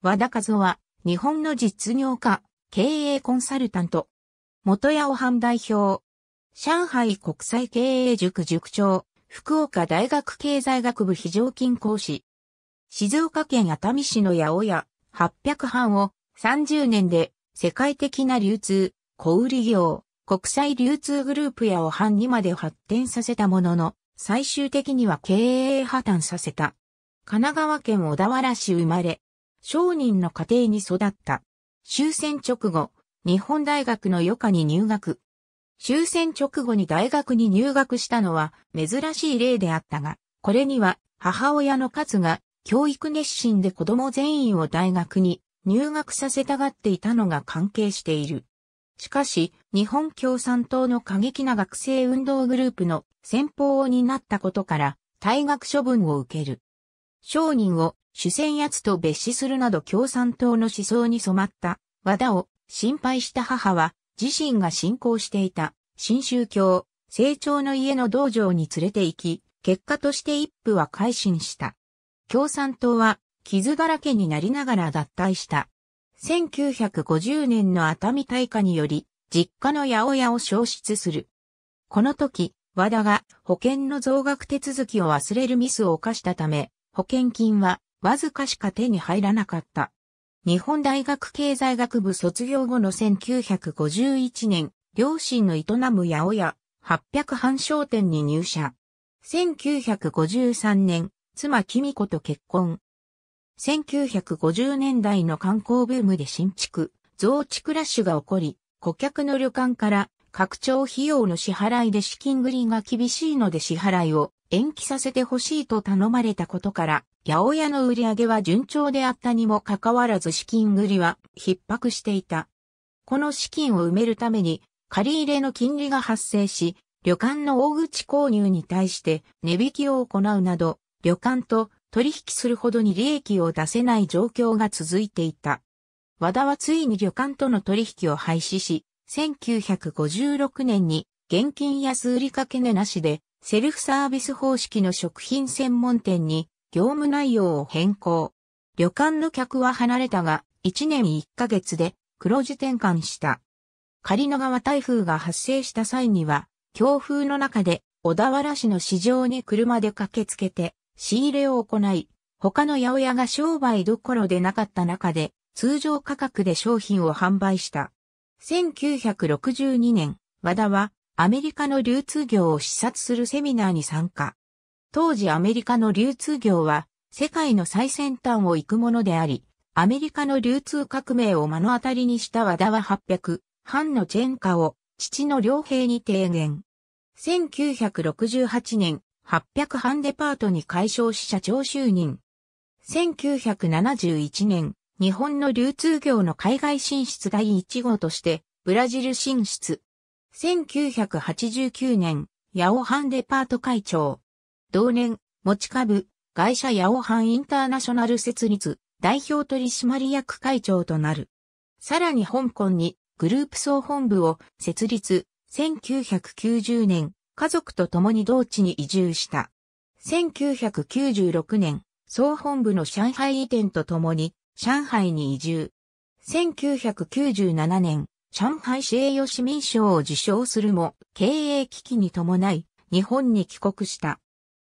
和田和夫は、日本の実業家、経営コンサルタント、元八尾藩代表、上海国際経営塾塾長、福岡大学経済学部非常勤講師、静岡県熱海市の八尾屋、800班を30年で世界的な流通、小売業、国際流通グループやを班にまで発展させたものの、最終的には経営破綻させた。神奈川県小田原市生まれ、商人の家庭に育った。終戦直後、日本大学の余暇に入学。終戦直後に大学に入学したのは珍しい例であったが、これには母親の数が教育熱心で子供全員を大学に入学させたがっていたのが関係している。しかし、日本共産党の過激な学生運動グループの先方を担ったことから、退学処分を受ける。商人を主戦奴と別視するなど共産党の思想に染まった和田を心配した母は自身が信仰していた新宗教、成長の家の道場に連れて行き、結果として一夫は改心した。共産党は傷だらけになりながら脱退した。1950年の熱海大火により、実家の八百屋を消失する。この時、和田が保険の増額手続きを忘れるミスを犯したため、保険金はわずかしか手に入らなかった。日本大学経済学部卒業後の1951年、両親の営む八百屋、800半商店に入社。1953年、妻きみ子と結婚。1950年代の観光ブームで新築、増築ラッシュが起こり、顧客の旅館から拡張費用の支払いで資金繰りが厳しいので支払いを延期させてほしいと頼まれたことから、八百屋の売り上げは順調であったにもかかわらず資金繰りは逼迫していた。この資金を埋めるために、借り入れの金利が発生し、旅館の大口購入に対して値引きを行うなど、旅館と取引するほどに利益を出せない状況が続いていた。和田はついに旅館との取引を廃止し、1956年に現金安売りかけ値なしでセルフサービス方式の食品専門店に業務内容を変更。旅館の客は離れたが、1年1ヶ月で黒字転換した。狩野川台風が発生した際には、強風の中で小田原市の市場に車で駆けつけて仕入れを行い、他の八百屋が商売どころでなかった中で、通常価格で商品を販売した。1962年、和田はアメリカの流通業を視察するセミナーに参加。当時アメリカの流通業は世界の最先端を行くものであり、アメリカの流通革命を目の当たりにした和田は800、藩のチェンカを父の良平に提言。1968年、800藩デパートに解消し社長就任。1971年、日本の流通業の海外進出第1号として、ブラジル進出。1989年、八尾藩デパート会長。同年、持ち株、会社八尾藩インターナショナル設立、代表取締役会長となる。さらに香港に、グループ総本部を設立、1990年、家族と共に同地に移住した。1996年、総本部の上海移転と共に、上海に移住。1997年、上海市栄誉市民賞を受賞するも、経営危機に伴い、日本に帰国した。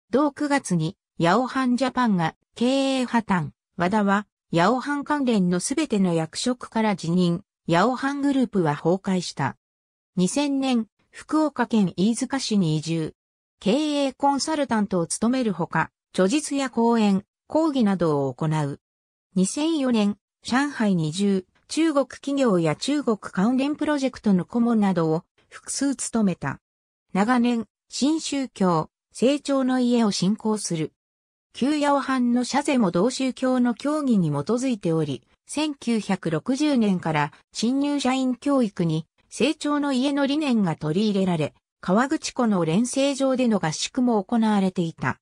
同9月に、ヤオハンジャパンが経営破綻。和田は、ヤオハン関連のすべての役職から辞任。ヤオハングループは崩壊した。2000年、福岡県飯塚市に移住。経営コンサルタントを務めるほか、著述や講演、講義などを行う。2004年、上海に移住、中国企業や中国関連プロジェクトの顧問などを複数務めた。長年、新宗教、成長の家を信仰する。旧八尾藩の社税も同宗教の教義に基づいており、1960年から新入社員教育に成長の家の理念が取り入れられ、川口湖の連成場での合宿も行われていた。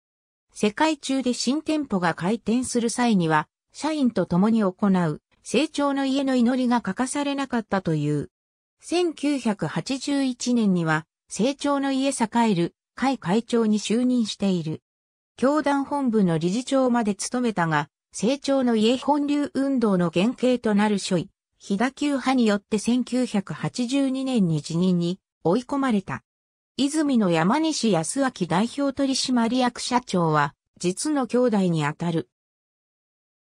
世界中で新店舗が開店する際には、社員と共に行う成長の家の祈りが欠かされなかったという。1981年には、成長の家栄える会会長に就任している。教団本部の理事長まで務めたが、成長の家本流運動の原型となる書位、飛田級派によって1982年に辞任に追い込まれた。泉の山西康明代表取締役社長は、実の兄弟にあたる。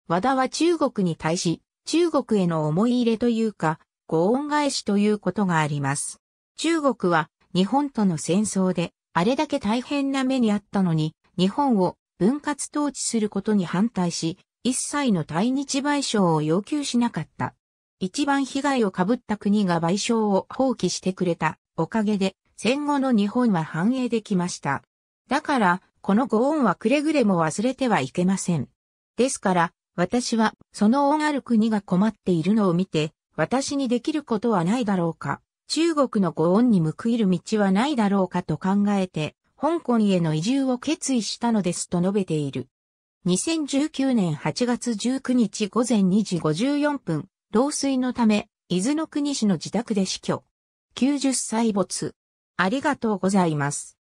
和田は中国に対し、中国への思い入れというか、ご恩返しということがあります。中国は日本との戦争であれだけ大変な目にあったのに、日本を分割統治することに反対し、一切の対日賠償を要求しなかった。一番被害を被った国が賠償を放棄してくれたおかげで戦後の日本は繁栄できました。だから、このご恩はくれぐれも忘れてはいけません。ですから、私は、その恩ある国が困っているのを見て、私にできることはないだろうか、中国のご恩に報いる道はないだろうかと考えて、香港への移住を決意したのですと述べている。2019年8月19日午前2時54分、老衰のため、伊豆の国市の自宅で死去。90歳没。ありがとうございます。